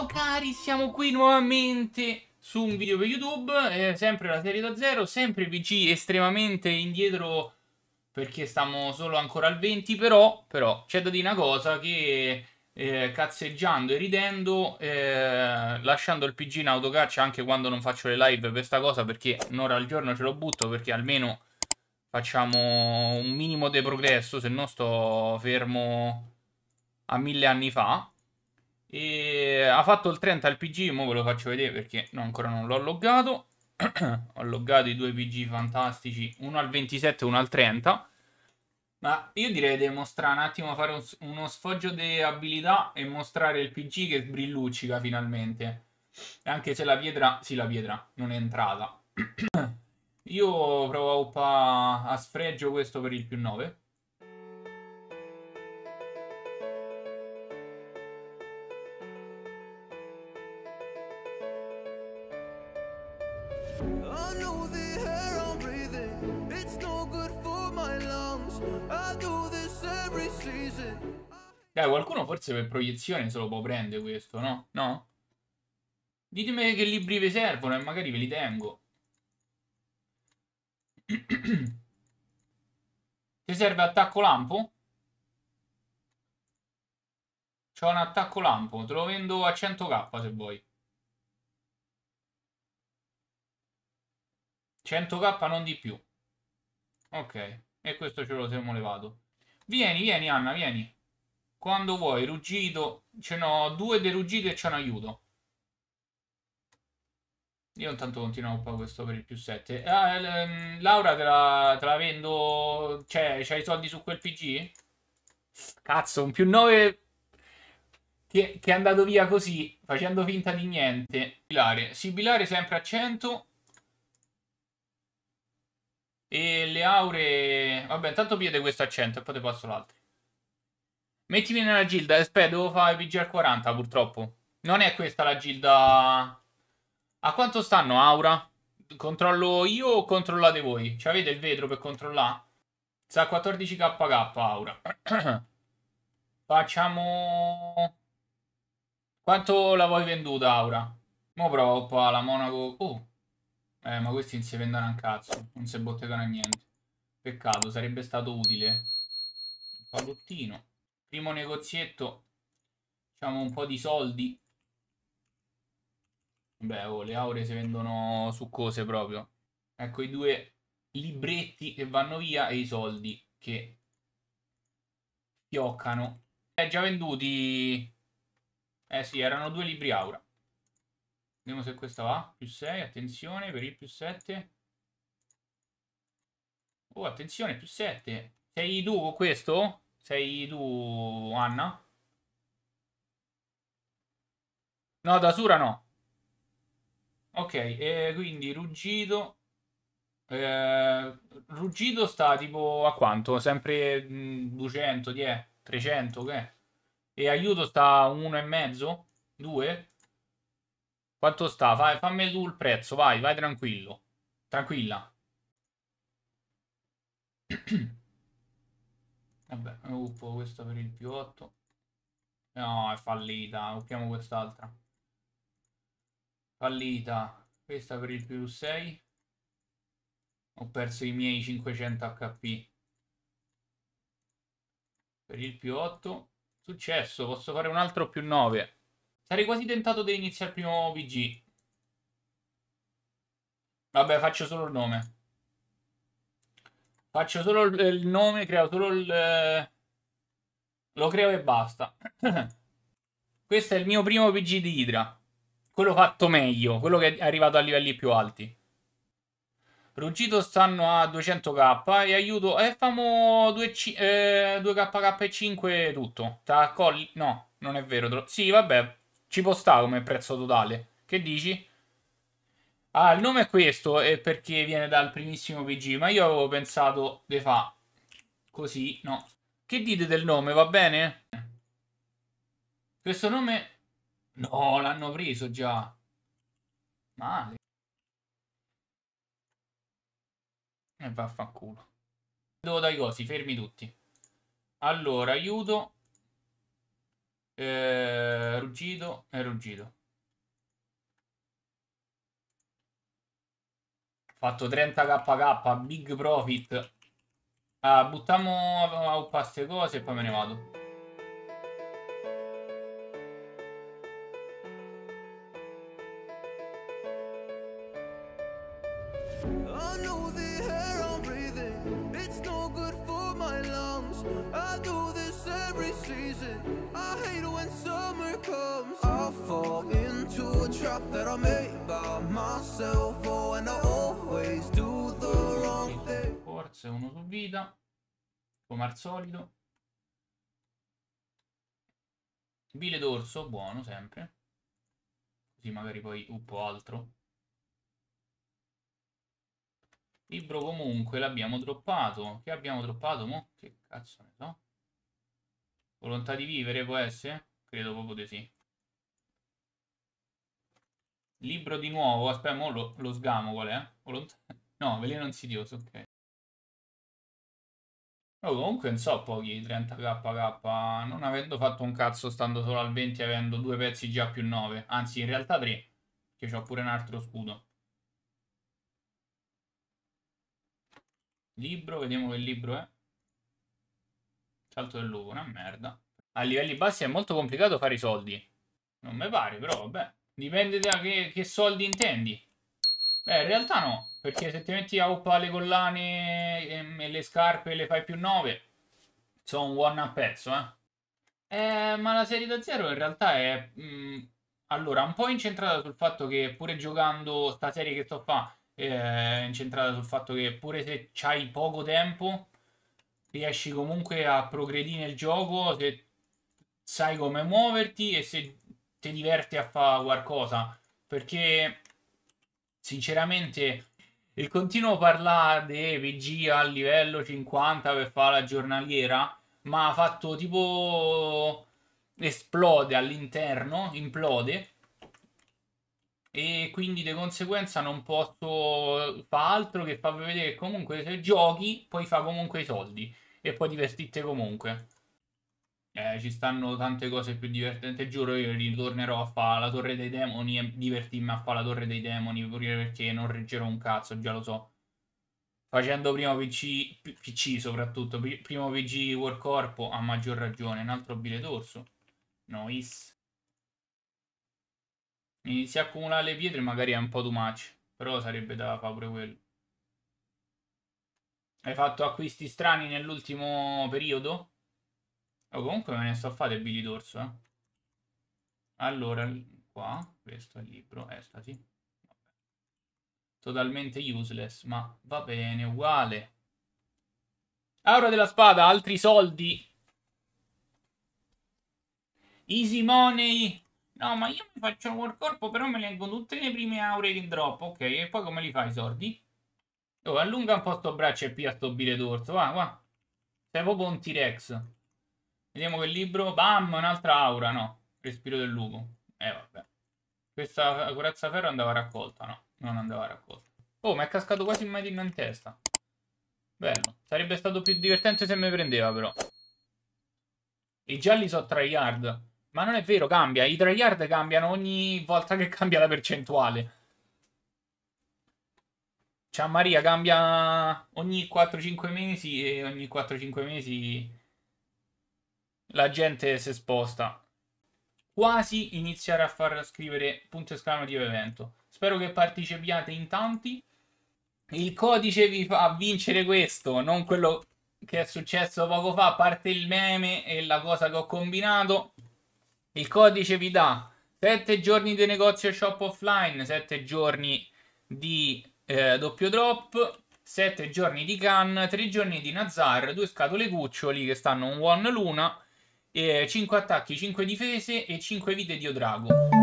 Ciao cari, siamo qui nuovamente su un video per YouTube, eh, sempre la serie da zero, sempre VG estremamente indietro perché stiamo solo ancora al 20, però, però c'è da dire una cosa che eh, cazzeggiando e ridendo, eh, lasciando il PG in autocaccia anche quando non faccio le live per questa cosa perché un'ora al giorno ce lo butto perché almeno facciamo un minimo di progresso, se no sto fermo a mille anni fa e ha fatto il 30 al PG, ora ve lo faccio vedere perché no, ancora non l'ho loggato. ho loggato i due PG fantastici, uno al 27 e uno al 30. Ma io direi di mostrare un attimo, fare un, uno sfoggio di abilità e mostrare il PG che sbrilluccica finalmente. Anche se la pietra, sì la pietra, non è entrata. io provo a, a sfregio questo per il più 9. Dai, qualcuno forse per proiezione se lo può prendere questo, no? No? Ditemi che libri vi servono e magari ve li tengo. Ti serve attacco lampo? C'ho un attacco lampo, te lo vendo a 100k se vuoi. 100k non di più. Ok. E questo ce lo siamo levato. Vieni, vieni Anna, vieni. Quando vuoi, ruggito. Ce n'ho due deruggiti e c'è un aiuto. Io intanto continuo un po' questo per il più 7. Eh, ah, mm, Laura, te la, te la vendo... Cioè, c'hai i soldi su quel PG? Cazzo, un più 9 che, che è andato via così, facendo finta di niente. Sibilare, sibilare sempre a 100. E le aure... Vabbè, intanto pigliate questo accento e poi te passo l'altro. Mettimi nella gilda, aspetta, devo fare PGR 40 purtroppo. Non è questa la gilda... A quanto stanno Aura? Controllo io o controllate voi? Ci avete il vetro per controllare? Sa 14kk Aura. Facciamo... Quanto la vuoi venduta Aura? Mo provo qua la Monaco... Oh, eh, ma questi non si vendono un cazzo, non si bottegano a niente. Peccato, sarebbe stato utile. Un palottino. Primo negozietto, Facciamo un po' di soldi. Beh, oh, le aure si vendono su cose proprio. Ecco i due libretti che vanno via e i soldi che fioccano. Eh, già venduti... Eh sì, erano due libri aura. Vediamo se questa va. Più 6, attenzione, per il più 7. Oh, attenzione, più 7. Sei tu con questo? Sei tu, Anna? No, da Sura no. Ok, eh, quindi Ruggito... Eh, ruggito sta tipo a quanto? Sempre 200, 10, 300, che okay? E aiuto sta a 1,5? 2? Quanto sta? Vai, fammi tu il prezzo, vai, vai tranquillo. Tranquilla. Vabbè, uppo questa per il più 8. No, è fallita. Uppiamo quest'altra. Fallita. Questa per il più 6. Ho perso i miei 500 HP. Per il più 8. Successo, posso fare un altro più 9. Sarei quasi tentato di iniziare il primo PG. Vabbè, faccio solo il nome. Faccio solo il nome, creo solo il... Eh, lo creo e basta. Questo è il mio primo PG di Hydra. Quello fatto meglio, quello che è arrivato a livelli più alti. Ruggito stanno a 200k e aiuto... Eh, e eh, famo 2, eh, 2kk e 5 tutto. colli... No, non è vero. Sì, vabbè, ci può stare come prezzo totale. Che dici? Ah, il nome è questo, è perché viene dal primissimo PG, ma io avevo pensato di fa così, no. Che dite del nome, va bene? Questo nome... No, l'hanno preso già. Male. E eh, vaffanculo. Devo dai cosi, fermi tutti. Allora, aiuto eh, ruggito e ruggito. Fatto 30 kk, big profit. Ah, buttiamo a up queste cose e poi me ne vado. Oh no! uscita, come al solito. Vile dorso, buono sempre. Così magari poi un po' altro. Libro comunque l'abbiamo droppato. Che abbiamo droppato? Mo? Che cazzo ne so. Volontà di vivere può essere? Credo proprio di sì. Libro di nuovo, aspetta, lo, lo sgamo qual è? Volontà... No, veleno insidioso, ok. Però comunque non so pochi 30k non avendo fatto un cazzo stando solo al 20 avendo due pezzi già più 9. Anzi in realtà 3, che ho pure un altro scudo. Libro, vediamo che libro è. Salto del lupo, una merda. A livelli bassi è molto complicato fare i soldi. Non mi pare, però vabbè. Dipende da che, che soldi intendi. Eh, in realtà no, perché se ti metti a uppa le collane ehm, e le scarpe le fai più 9, sono un one a pezzo, eh. Eh, ma la serie da zero in realtà è mh, mm, allora un po' incentrata sul fatto che pure giocando sta serie che sto fa è eh, incentrata sul fatto che pure se hai poco tempo riesci comunque a progredire nel gioco se sai come muoverti e se ti diverti a fare qualcosa perché sinceramente il continuo parlare di VG a livello 50 per fare la giornaliera ma ha fatto tipo esplode all'interno, implode e quindi di conseguenza non posso fare altro che far vedere che comunque se giochi poi fa comunque i soldi e poi divertite comunque eh, ci stanno tante cose più divertenti. Giuro, io ritornerò a fare la Torre dei Demoni e divertirmi a fare la Torre dei Demoni pure perché non reggerò un cazzo, già lo so. Facendo primo PC, PC soprattutto, primo PG War Corpo a maggior ragione, un altro bile torso. Nois. Inizia a accumulare le pietre, magari è un po' too much, però sarebbe da fare pure quello. Hai fatto acquisti strani nell'ultimo periodo? Oh, comunque me ne sto a fare Billy d'Orso, eh. Allora, qua, questo è il libro, estati. Eh, Vabbè. Totalmente useless, ma va bene, uguale. Aura della spada, altri soldi. Easy money. No, ma io mi faccio un corpo, però me leggo tutte le prime aure che drop. Ok, e poi come li fai i soldi? Oh, allunga un po' sto braccio e pia sto bile d'orso. Va, va. Sei proprio un T-Rex. Vediamo quel libro. Bam, un'altra aura, no. Respiro del lupo. Eh, vabbè. Questa corazza ferro andava raccolta, no. Non andava raccolta. Oh, mi è cascato quasi il medino in testa. Bello. Sarebbe stato più divertente se mi prendeva, però. I gialli sono tryhard. Ma non è vero, cambia. I tryhard cambiano ogni volta che cambia la percentuale. Cioè, Maria cambia ogni 4-5 mesi e ogni 4-5 mesi la gente si sposta. Quasi iniziare a far scrivere punto esclamativo evento. Spero che partecipiate in tanti. Il codice vi fa vincere questo, non quello che è successo poco fa, a parte il meme e la cosa che ho combinato. Il codice vi dà 7 giorni di negozio shop offline, 7 giorni di eh, doppio drop, 7 giorni di can, 3 giorni di Nazar, 2 scatole cuccioli che stanno un one l'una 5 eh, attacchi, 5 difese e 5 vite di Odrago.